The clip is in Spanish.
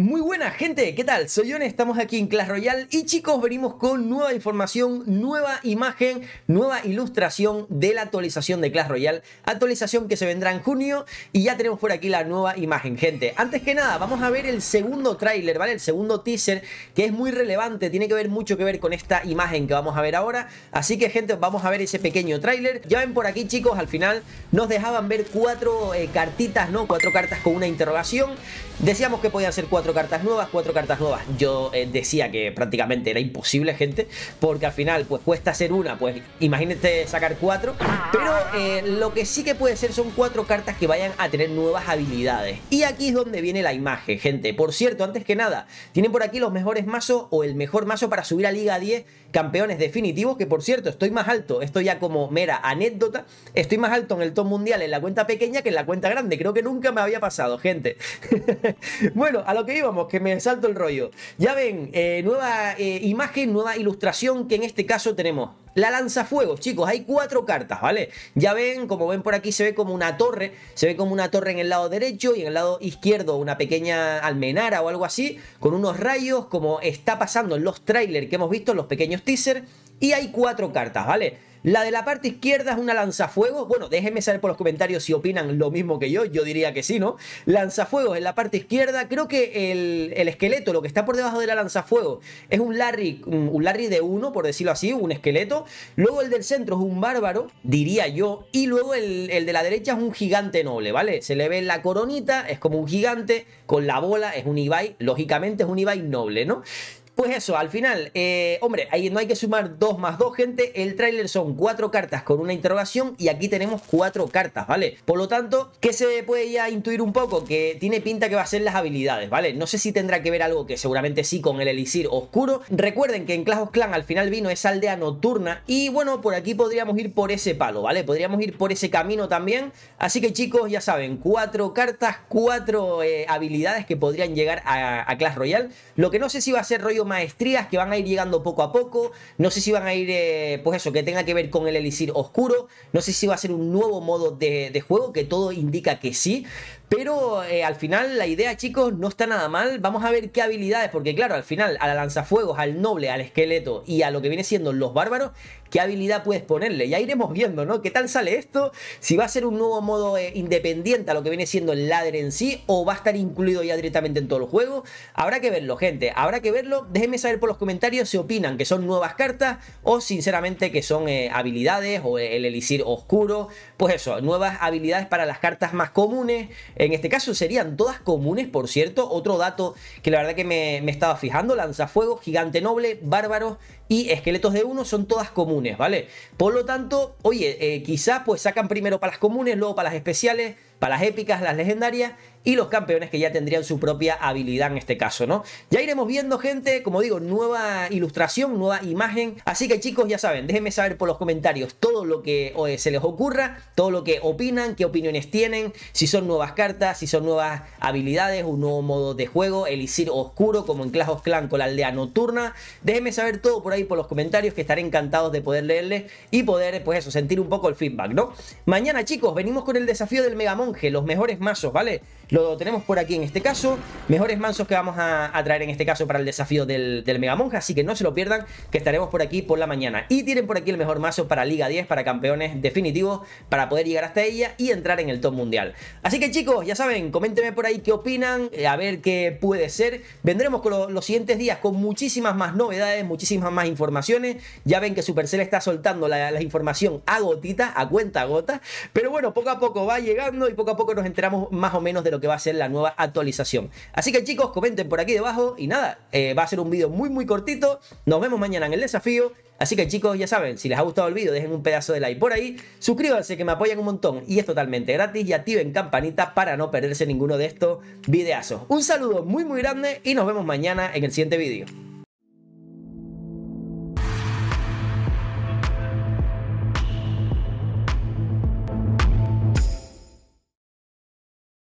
Muy buena gente, ¿qué tal? Soy Yone, estamos aquí en Clash Royale y chicos venimos con nueva información, nueva imagen, nueva ilustración de la actualización de Clash Royale, actualización que se vendrá en junio y ya tenemos por aquí la nueva imagen gente. Antes que nada vamos a ver el segundo tráiler, ¿vale? El segundo teaser que es muy relevante, tiene que ver mucho que ver con esta imagen que vamos a ver ahora, así que gente vamos a ver ese pequeño tráiler. Ya ven por aquí chicos, al final nos dejaban ver cuatro eh, cartitas, ¿no? Cuatro cartas con una interrogación, decíamos que podían ser cuatro cartas nuevas, cuatro cartas nuevas. Yo eh, decía que prácticamente era imposible, gente, porque al final pues cuesta ser una, pues imagínate sacar cuatro, pero eh, lo que sí que puede ser son cuatro cartas que vayan a tener nuevas habilidades. Y aquí es donde viene la imagen, gente. Por cierto, antes que nada, tienen por aquí los mejores mazos o el mejor mazo para subir a Liga 10 campeones definitivos, que por cierto, estoy más alto, esto ya como mera anécdota, estoy más alto en el top mundial en la cuenta pequeña que en la cuenta grande, creo que nunca me había pasado, gente. bueno, a lo que que íbamos, que me salto el rollo. Ya ven, eh, nueva eh, imagen, nueva ilustración que en este caso tenemos. La lanza fuego, chicos, hay cuatro cartas, ¿vale? Ya ven, como ven por aquí, se ve como una torre, se ve como una torre en el lado derecho y en el lado izquierdo una pequeña almenara o algo así, con unos rayos, como está pasando en los trailers que hemos visto, en los pequeños teasers, y hay cuatro cartas, ¿vale? La de la parte izquierda es una lanzafuegos. Bueno, déjenme saber por los comentarios si opinan lo mismo que yo. Yo diría que sí, ¿no? Lanzafuegos en la parte izquierda. Creo que el, esqueleto, lo que está por debajo de la lanzafuegos, es un Larry, un Larry de uno, por decirlo así, un esqueleto. Luego el del centro es un bárbaro, diría yo. Y luego el, el de la derecha es un gigante noble, ¿vale? Se le ve la coronita, es como un gigante, con la bola, es un Ibai. Lógicamente es un Ibai noble, ¿no? Pues eso, al final, eh, hombre, ahí no hay que sumar 2 más 2, gente. El tráiler son 4 cartas con una interrogación y aquí tenemos cuatro cartas, ¿vale? Por lo tanto, ¿qué se puede ya intuir un poco? Que tiene pinta que va a ser las habilidades, ¿vale? No sé si tendrá que ver algo que seguramente sí con el elixir oscuro. Recuerden que en Clash of Clans al final vino esa aldea nocturna y bueno, por aquí podríamos ir por ese palo, ¿vale? Podríamos ir por ese camino también. Así que chicos, ya saben, cuatro cartas, cuatro eh, habilidades que podrían llegar a, a Clash Royale. Lo que no sé si va a ser rollo maestrías que van a ir llegando poco a poco. No sé si van a ir, eh, pues eso, que tenga que ver con el elixir oscuro. No sé si va a ser un nuevo modo de juego, que todo indica que sí. Pero eh, al final la idea, chicos, no está nada mal. Vamos a ver qué habilidades, porque claro, al final a la lanzafuegos, al noble, al esqueleto y a lo que viene siendo los bárbaros, qué habilidad puedes ponerle. Ya iremos viendo, ¿no? ¿Qué tal sale esto? Si va a ser un nuevo modo eh, independiente a lo que viene siendo el ladder en sí o va a estar incluido ya directamente en todo el juego, Habrá que verlo, gente. Habrá que verlo. Déjenme saber por los comentarios si opinan que son nuevas cartas o sinceramente que son eh, habilidades o el elixir oscuro. Pues eso, nuevas habilidades para las cartas más comunes en este caso serían todas comunes, por cierto. Otro dato que la verdad que me, estaba fijando, lanzafuegos, gigante noble, bárbaros y esqueletos de uno son todas comunes, ¿vale? Por lo tanto, oye, eh, quizás pues sacan primero para las comunes, luego para las especiales para las épicas, las legendarias y los campeones que ya tendrían su propia habilidad en este caso, ¿no? Ya iremos viendo, gente, como digo, nueva ilustración, nueva imagen. Así que chicos, ya saben, déjenme saber por los comentarios todo lo que eh, se les ocurra, todo lo que opinan, qué opiniones tienen, si son nuevas cartas, si son nuevas habilidades, un nuevo modo de juego, el elixir oscuro como en Clash of Clans con la aldea nocturna. Déjenme saber todo por ahí por los comentarios que estaré encantado de poder leerles y poder, pues eso, sentir un poco el feedback, ¿no? Mañana, chicos, venimos con el desafío del Megamon los mejores mazos, ¿vale? Lo tenemos por aquí en este caso, mejores mazos que vamos a, traer en este caso para el desafío del, mega Monja así que no se lo pierdan, que estaremos por aquí por la mañana. Y tienen por aquí el mejor mazo para Liga 10, para campeones definitivos, para poder llegar hasta ella y entrar en el top mundial. Así que chicos, ya saben, coméntenme por ahí qué opinan, eh, a ver qué puede ser. Vendremos con los siguientes días con muchísimas más novedades, muchísimas más informaciones. Ya ven que Supercell está soltando la, información a gotita, a cuenta a gota, pero bueno, poco a poco va llegando y poco a poco nos enteramos más o menos de lo que va a ser la nueva actualización. Así que chicos, comenten por aquí debajo y nada, eh, va a ser un vídeo muy muy cortito. Nos vemos mañana en el desafío. Así que chicos, ya saben, si les ha gustado el vídeo, dejen un pedazo de like por ahí, suscríbanse que me apoyan un montón y es totalmente gratis y activen campanita para no perderse ninguno de estos videazos. Un saludo muy muy grande y nos vemos mañana en el siguiente vídeo.